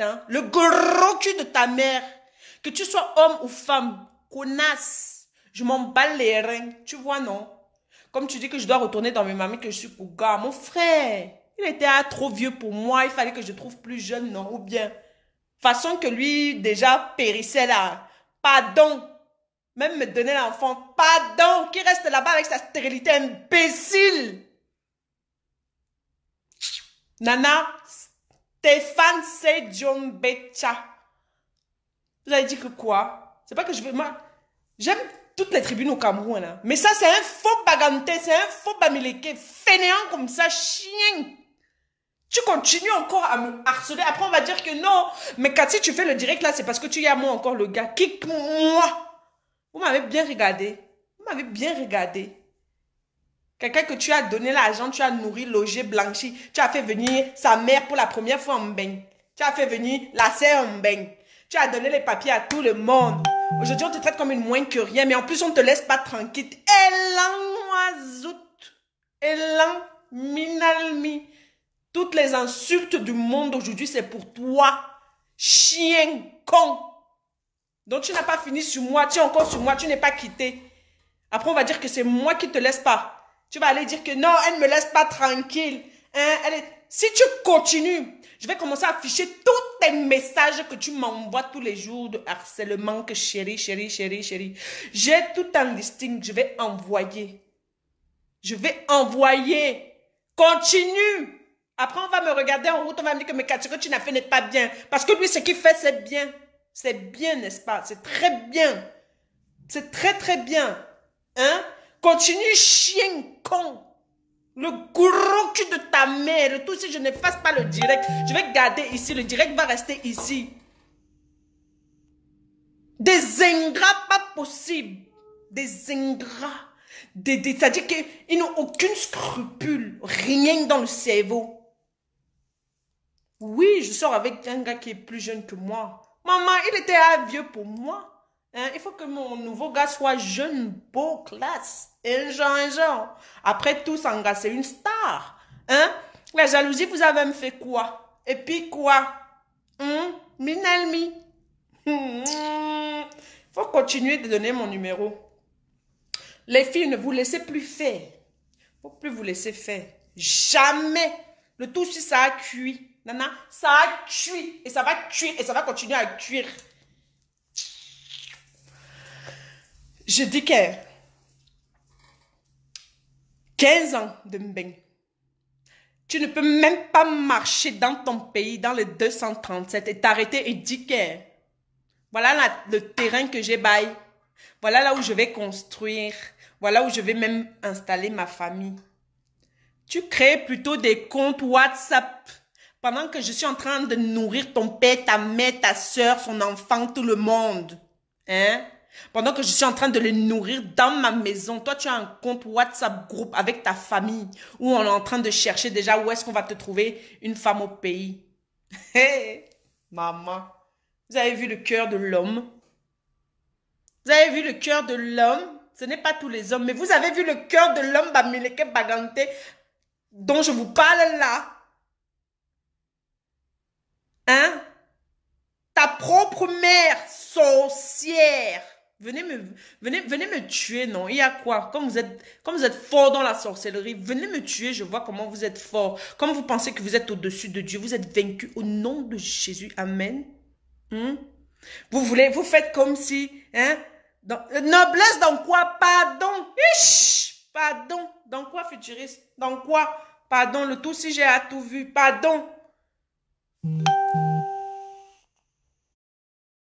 Hein, le gros cul de ta mère, que tu sois homme ou femme, connasse, je m'en bats les reins, tu vois, non? Comme tu dis que je dois retourner dans mes mamies, que je suis gars, mon frère, il était ah, trop vieux pour moi, il fallait que je trouve plus jeune, non? Ou bien, façon que lui déjà périssait là, pardon, même me donner l'enfant, pardon, qui reste là-bas avec sa stérilité imbécile. Nana, Stéphane c'est Vous avez dit que quoi C'est pas que je veux... j'aime toutes les tribunes au Cameroun. Hein. Mais ça, c'est un faux baganté, c'est un faux bamileke, fainéant comme ça, chien. Tu continues encore à me harceler. Après, on va dire que non. Mais Cathy, tu fais le direct là, c'est parce que tu y as moi encore le gars. Kick moi. Vous m'avez bien regardé. Vous m'avez bien regardé. Quelqu'un que tu as donné l'argent, tu as nourri, logé, blanchi. Tu as fait venir sa mère pour la première fois en bain. Tu as fait venir la sœur en bain. Tu as donné les papiers à tout le monde. Aujourd'hui, on te traite comme une moins que rien, mais en plus, on ne te laisse pas tranquille. Elan oisout. Elan minalmi. Toutes les insultes du monde aujourd'hui, c'est pour toi. Chien con. Donc, tu n'as pas fini sur moi. Tu es encore sur moi. Tu n'es pas quitté. Après, on va dire que c'est moi qui te laisse pas. Tu vas aller dire que non, elle ne me laisse pas tranquille. Hein, elle Si tu continues, je vais commencer à afficher tous tes messages que tu m'envoies tous les jours de harcèlement que chérie, chérie, chérie, chérie. J'ai tout en listing, je vais envoyer. Je vais envoyer. Continue. Après, on va me regarder en route, on va me dire que mes ce que tu n'as fait n'est pas bien. Parce que lui, ce qu'il fait, c'est bien. C'est bien, n'est-ce pas? C'est très bien. C'est très, très bien. Hein? Continue, chien con. Le gros cul de ta mère. Tout si je ne fasse pas le direct. Je vais garder ici. Le direct va rester ici. Des ingrats pas possible. Des ingrats. Des, C'est-à-dire qu'ils n'ont aucune scrupule. Rien dans le cerveau. Oui, je sors avec un gars qui est plus jeune que moi. Maman, il était un vieux pour moi. Hein, il faut que mon nouveau gars soit jeune, beau, classe, et genre, un genre. Après tout, Sanga, c'est une star. Hein? La jalousie, vous avez me fait quoi? Et puis quoi? Hum? Hein? Minelmi. Il faut continuer de donner mon numéro. Les filles, ne vous laissez plus faire. Faut plus vous laisser faire. Jamais. Le tout si ça a cuit. Nana, ça a cuit. Et ça va cuire. Et ça va continuer à cuire. Je dis que 15 ans de Mbeng. Tu ne peux même pas marcher dans ton pays, dans les 237, et t'arrêter et que Voilà le terrain que j'ai bail. Voilà là où je vais construire. Voilà où je vais même installer ma famille. Tu crées plutôt des comptes WhatsApp pendant que je suis en train de nourrir ton père, ta mère, ta soeur, son enfant, tout le monde. Hein? pendant que je suis en train de les nourrir dans ma maison. Toi, tu as un compte WhatsApp groupe avec ta famille où on est en train de chercher déjà où est-ce qu'on va te trouver une femme au pays. Hé, maman, vous avez vu le cœur de l'homme Vous avez vu le cœur de l'homme Ce n'est pas tous les hommes, mais vous avez vu le cœur de l'homme Bamileke Bagante dont je vous parle là Hein Ta propre mère sorcière venez me, venez, venez me tuer, non. Il y a quoi? Comme vous êtes, comme vous êtes fort dans la sorcellerie, venez me tuer, je vois comment vous êtes fort. Comme vous pensez que vous êtes au-dessus de Dieu, vous êtes vaincu au nom de Jésus. Amen. Hmm? Vous voulez, vous faites comme si, hein? Dans, euh, noblesse dans quoi? Pardon. Pardon. Dans quoi, futuriste? Dans quoi? Pardon, le tout si j'ai à tout vu. Pardon.